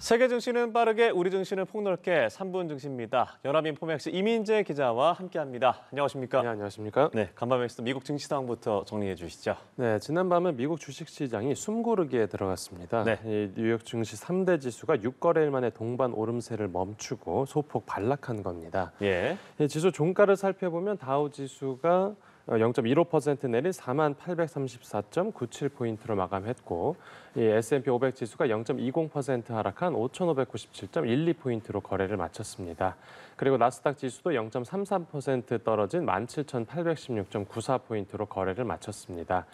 세계 증시는 빠르게 우리 증시는 폭넓게 3분 증시입니다. 연합인포맥스 이민재 기자와 함께합니다. 안녕하십니까? 네, 안녕하십니까? 네, 간밤에 있 미국 증시 상황부터 정리해 주시죠. 네, 지난 밤은 미국 주식시장이 숨고르기에 들어갔습니다. 네. 뉴욕 증시 3대 지수가 6거래일 만에 동반 오름세를 멈추고 소폭 반락한 겁니다. 예. 지수 종가를 살펴보면 다우 지수가 0.15% 어, 내린 4만 834.97포인트로 마감했고 이 S&P 500 지수가 0.20% 하락한 5,597.12포인트로 거래를 마쳤습니다. 그리고 나스닥 지수도 0.33% 떨어진 17,816.94포인트로 거래를 마쳤습니다.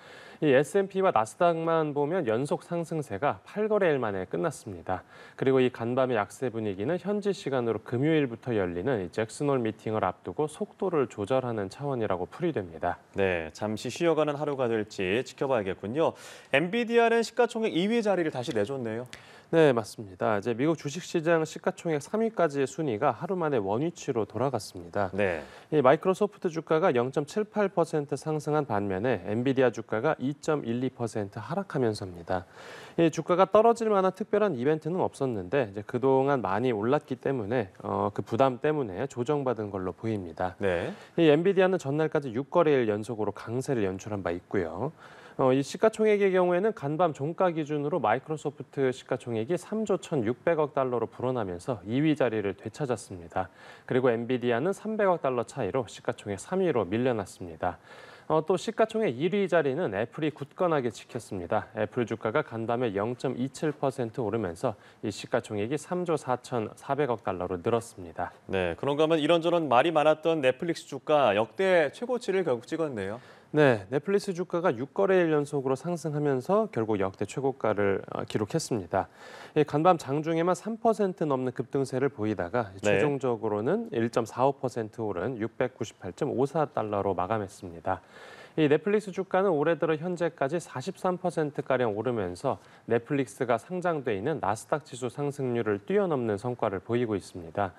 이 S&P와 나스닥만 보면 연속 상승세가 8거래일 만에 끝났습니다. 그리고 이 간밤의 약세 분위기는 현지 시간으로 금요일부터 열리는 잭슨홀 미팅을 앞두고 속도를 조절하는 차원이라고 풀이됩니다. 네, 잠시 쉬어가는 하루가 될지 지켜봐야겠군요. 엔비디아는 시가총액 2위 자리를 다시 내줬네요. 네, 맞습니다. 이제 미국 주식시장 시가총액 3위까지의 순위가 하루 만에 원위치로 돌아갔습니다. 네. 이 마이크로소프트 주가가 0.78% 상승한 반면에 엔비디아 주가가 2.12% 하락하면서입니다. 이 주가가 떨어질 만한 특별한 이벤트는 없었는데 이제 그동안 많이 올랐기 때문에 어, 그 부담 때문에 조정받은 걸로 보입니다. 네. 이 엔비디아는 전날까지 6거래일 연속으로 강세를 연출한 바 있고요. 어, 이 시가총액의 경우에는 간밤 종가 기준으로 마이크로소프트 시가총액이 3조 1,600억 달러로 불어나면서 2위 자리를 되찾았습니다. 그리고 엔비디아는 300억 달러 차이로 시가총액 3위로 밀려났습니다. 어, 또 시가총액 1위 자리는 애플이 굳건하게 지켰습니다. 애플 주가가 간밤에 0.27% 오르면서 이 시가총액이 3조 4,400억 달러로 늘었습니다. 네, 그런가 하면 이런저런 말이 많았던 넷플릭스 주가 역대 최고치를 결국 찍었네요. 네, 넷플릭스 주가가 6거래일 연속으로 상승하면서 결국 역대 최고가를 어, 기록했습니다. 간밤 장중에만 3% 넘는 급등세를 보이다가 네. 최종적으로는 1.45% 오른 698.54달러로 마감했습니다. 이 넷플릭스 주가는 올해 들어 현재까지 43%가량 오르면서 넷플릭스가 상장돼 있는 나스닥 지수 상승률을 뛰어넘는 성과를 보이고 있습니다.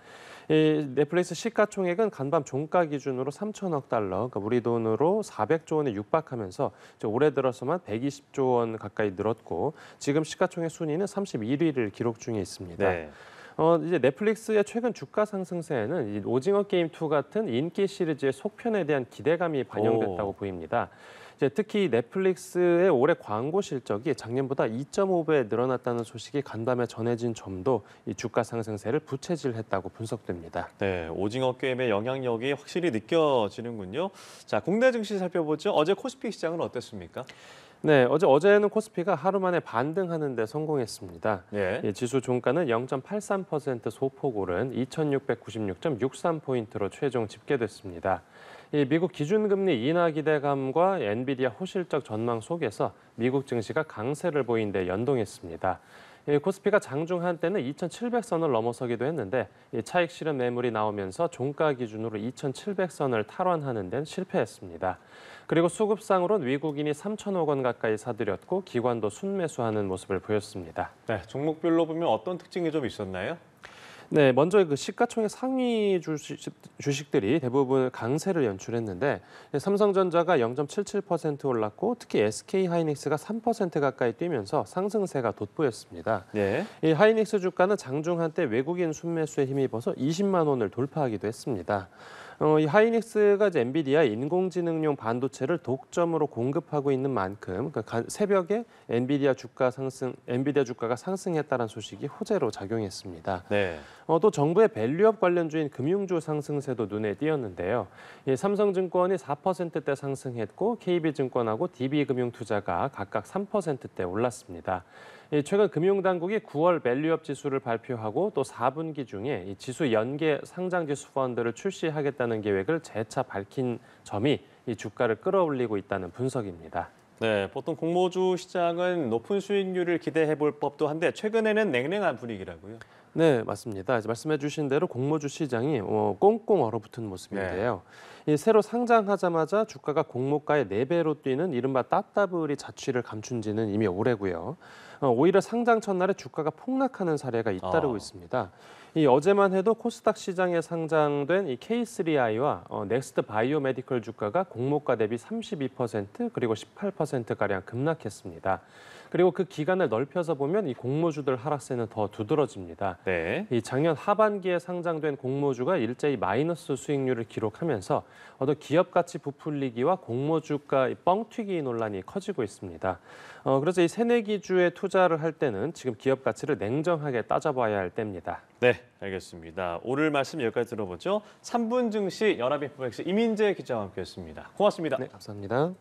이 넷플릭스 시가총액은 간밤 종가 기준으로 3천억 달러, 그러니까 우리 돈으로 400조 원에 육박하면서 올해 들어서만 120조 원 가까이 늘었고 지금 시가총액 순위는 31위를 기록 중에 있습니다. 네. 어, 이제 넷플릭스의 최근 주가 상승세에는 이 오징어 게임 2 같은 인기 시리즈의 속편에 대한 기대감이 반영됐다고 오. 보입니다. 이제 특히 넷플릭스의 올해 광고 실적이 작년보다 2.5배 늘어났다는 소식이 간담회 전해진 점도 이 주가 상승세를 부채질했다고 분석됩니다. 네, 오징어 게임의 영향력이 확실히 느껴지는군요. 자, 국내 증시 살펴보죠. 어제 코스피 시장은 어땠습니까? 네, 어제 어제는 코스피가 하루 만에 반등하는 데 성공했습니다. 예. 예, 지수 종가는 0.83% 소폭 오른 2696.63 포인트로 최종 집계됐습니다. 이 미국 기준금리 인하 기대감과 엔비디아 호실적 전망 속에서 미국 증시가 강세를 보인 데 연동했습니다. 코스피가 장중 한때는 2,700선을 넘어서기도 했는데 차익 실현 매물이 나오면서 종가 기준으로 2,700선을 탈환하는 데는 실패했습니다. 그리고 수급상으로는 외국인이 3천억 원 가까이 사들였고 기관도 순매수하는 모습을 보였습니다. 네, 종목별로 보면 어떤 특징이 좀 있었나요? 네, 먼저 그 시가총액 상위 주식, 주식들이 대부분 강세를 연출했는데 네, 삼성전자가 0.77% 올랐고 특히 SK 하이닉스가 3% 가까이 뛰면서 상승세가 돋보였습니다. 네. 이 하이닉스 주가는 장중 한때 외국인 순매수에 힘입어서 20만 원을 돌파하기도 했습니다. 어, 이 하이닉스가 이제 엔비디아 인공지능용 반도체를 독점으로 공급하고 있는 만큼 그러니까 새벽에 엔비디아 주가 상승, 엔비디아 주가가 상승했다는 소식이 호재로 작용했습니다. 네. 어, 또 정부의 밸류업 관련주인 금융주 상승세도 눈에 띄었는데요. 예, 삼성증권이 4%대 상승했고 KB증권하고 DB금융투자가 각각 3%대 올랐습니다. 최근 금융당국이 9월 밸류업 지수를 발표하고 또 4분기 중에 지수 연계 상장지수 펀드를 출시하겠다는 계획을 재차 밝힌 점이 이 주가를 끌어올리고 있다는 분석입니다. 네, 보통 공모주 시장은 높은 수익률을 기대해 볼 법도 한데 최근에는 냉랭한 분위기라고요. 네, 맞습니다. 말씀해주신 대로 공모주 시장이 어, 꽁꽁 얼어붙은 모습인데요. 네. 이 새로 상장하자마자 주가가 공모가의 4배로 뛰는 이른바 따따블이 자취를 감춘 지는 이미 오래고요. 어, 오히려 상장 첫날에 주가가 폭락하는 사례가 잇따르고 아. 있습니다. 이 어제만 해도 코스닥 시장에 상장된 이 K3i와 어, 넥스트 바이오메디컬 주가가 공모가 대비 32% 그리고 18%가량 급락했습니다. 그리고 그 기간을 넓혀서 보면 이 공모주들 하락세는 더 두드러집니다. 네. 이 작년 하반기에 상장된 공모주가 일제히 마이너스 수익률을 기록하면서 어, 기업 가치 부풀리기와 공모주가 뻥튀기 논란이 커지고 있습니다. 어, 그래서 이 새내기주에 투자를 할 때는 지금 기업 가치를 냉정하게 따져봐야 할 때입니다. 네, 알겠습니다. 오늘 말씀 여기까지 들어보죠. 3분 증시 연합인포엑스 이민재 기자와 함께했습니다. 고맙습니다. 네, 감사합니다.